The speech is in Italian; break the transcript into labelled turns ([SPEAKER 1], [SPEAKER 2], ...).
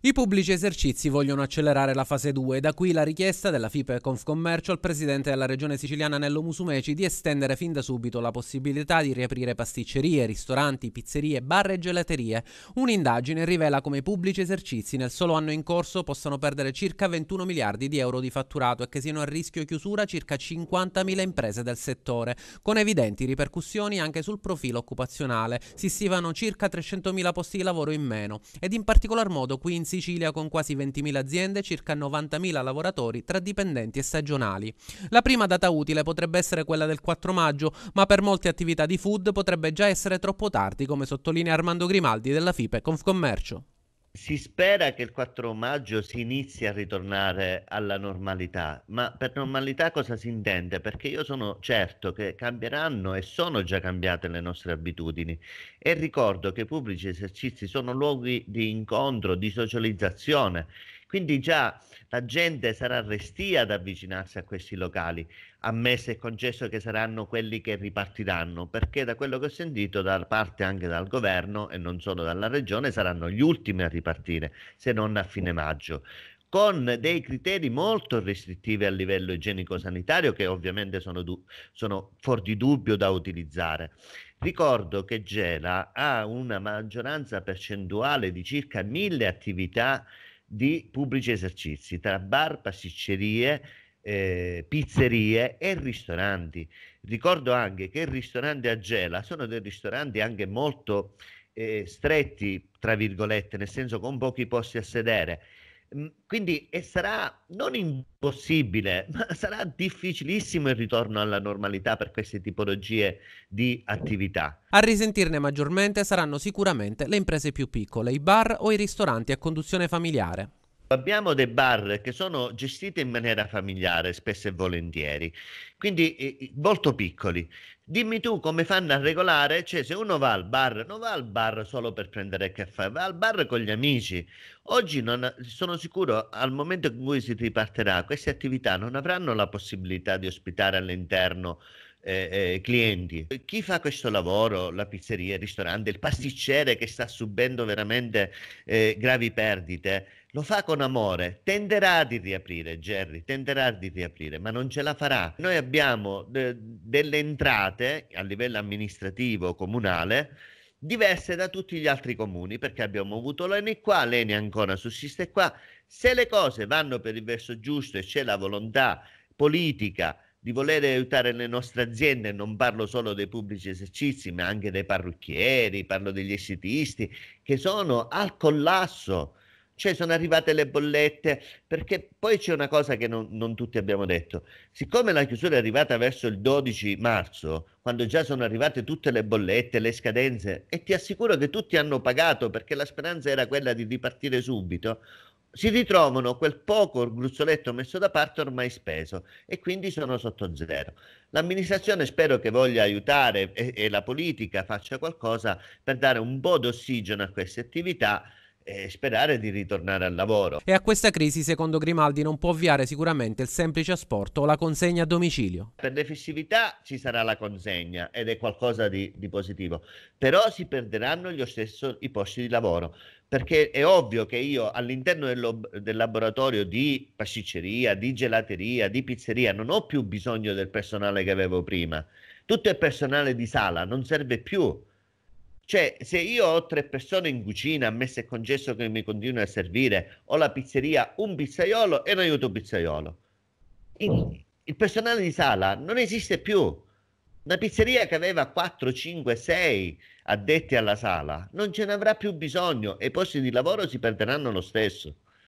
[SPEAKER 1] I pubblici esercizi vogliono accelerare la fase 2, da qui la richiesta della FIPE Confcommercio al presidente della regione siciliana Nello Musumeci di estendere fin da subito la possibilità di riaprire pasticcerie, ristoranti, pizzerie, bar e gelaterie. Un'indagine rivela come i pubblici esercizi nel solo anno in corso possano perdere circa 21 miliardi di euro di fatturato e che siano a rischio chiusura circa 50.000 imprese del settore, con evidenti ripercussioni anche sul profilo occupazionale. Si stivano circa 300.000 posti di lavoro in meno ed in particolar modo qui in Sicilia con quasi 20.000 aziende, e circa 90.000 lavoratori tra dipendenti e stagionali. La prima data utile potrebbe essere quella del 4 maggio, ma per molte attività di food potrebbe già essere troppo tardi, come sottolinea Armando Grimaldi della FIPE Confcommercio. Si
[SPEAKER 2] spera che il 4 maggio si inizi a ritornare alla normalità, ma per normalità cosa si intende? Perché io sono certo che cambieranno e sono già cambiate le nostre abitudini e ricordo che i pubblici esercizi sono luoghi di incontro, di socializzazione quindi già la gente sarà restia ad avvicinarsi a questi locali, ammesso e concesso che saranno quelli che ripartiranno, perché da quello che ho sentito da parte anche dal governo e non solo dalla regione saranno gli ultimi a ripartire, se non a fine maggio con dei criteri molto restrittivi a livello igienico-sanitario che ovviamente sono, du- sono fuori di dubbio da utilizzare. Ricordo che Gela ha una maggioranza percentuale di circa mille attività di pubblici esercizi tra bar, pasticcerie, eh, pizzerie e ristoranti. Ricordo anche che i ristoranti a Gela sono dei ristoranti anche molto eh, stretti, tra virgolette, nel senso con pochi posti a sedere Mhmm, quindi sarà non impossibile, ma
[SPEAKER 1] sarà difficilissimo il ritorno alla normalità per queste tipologie di attività. A risentirne maggiormente saranno sicuramente le imprese più piccole, i bar o i ristoranti a conduzione familiare. Abbiamo dei bar che sono gestiti in maniera familiare spesso
[SPEAKER 2] e volentieri, quindi eh, molto piccoli. Dimmi tu come fanno a regolare, cioè se uno va al bar, non va al bar solo per prendere caffè, va al bar con gli amici. Oggi non, sono sicuro al momento in cui si ripartirà, queste attività non avranno la possibilità di ospitare all'interno eh, eh, clienti. Chi fa questo lavoro, la pizzeria, il ristorante, il pasticcere che sta subendo veramente eh, gravi perdite, lo fa con amore, tenderà di riaprire, Jerry, tenderà di riaprire, ma non ce la farà. Noi abbiamo de- delle entrate a livello amministrativo comunale diverse da tutti gli altri comuni perché abbiamo avuto l'ENI qua, l'ENI ancora sussiste qua. Se le cose vanno per il verso giusto e c'è la volontà politica di voler aiutare le nostre aziende, non parlo solo dei pubblici esercizi, ma anche dei parrucchieri, parlo degli estetisti, che sono al collasso, cioè sono arrivate le bollette, perché poi c'è una cosa che non, non tutti abbiamo detto, siccome la chiusura è arrivata verso il 12 marzo, quando già sono arrivate tutte le bollette, le scadenze, e ti assicuro che tutti hanno pagato perché la speranza era quella di ripartire subito, si ritrovano quel poco gruzzoletto messo da parte ormai speso e quindi sono sotto zero. L'amministrazione spero che voglia aiutare e, e la politica faccia qualcosa per dare un po' d'ossigeno a queste attività e sperare di ritornare al lavoro.
[SPEAKER 1] E a questa crisi, secondo Grimaldi, non può avviare sicuramente il semplice asporto o la consegna a domicilio.
[SPEAKER 2] Per le festività ci sarà la consegna ed è qualcosa di, di positivo, però si perderanno lo stesso i posti di lavoro perché è ovvio che io all'interno del, del, laboratorio di pasticceria, di gelateria, di pizzeria non ho più bisogno del personale che avevo prima. Tutto il personale di sala non serve più cioè, se io ho tre persone in cucina, a me se è concesso che mi continuino a servire, ho la pizzeria, un pizzaiolo e un aiuto pizzaiolo. Il, mm. il personale di sala non esiste più. Una pizzeria che aveva 4, 5, 6 addetti alla sala non ce n'avrà più bisogno e i posti di lavoro si perderanno lo stesso.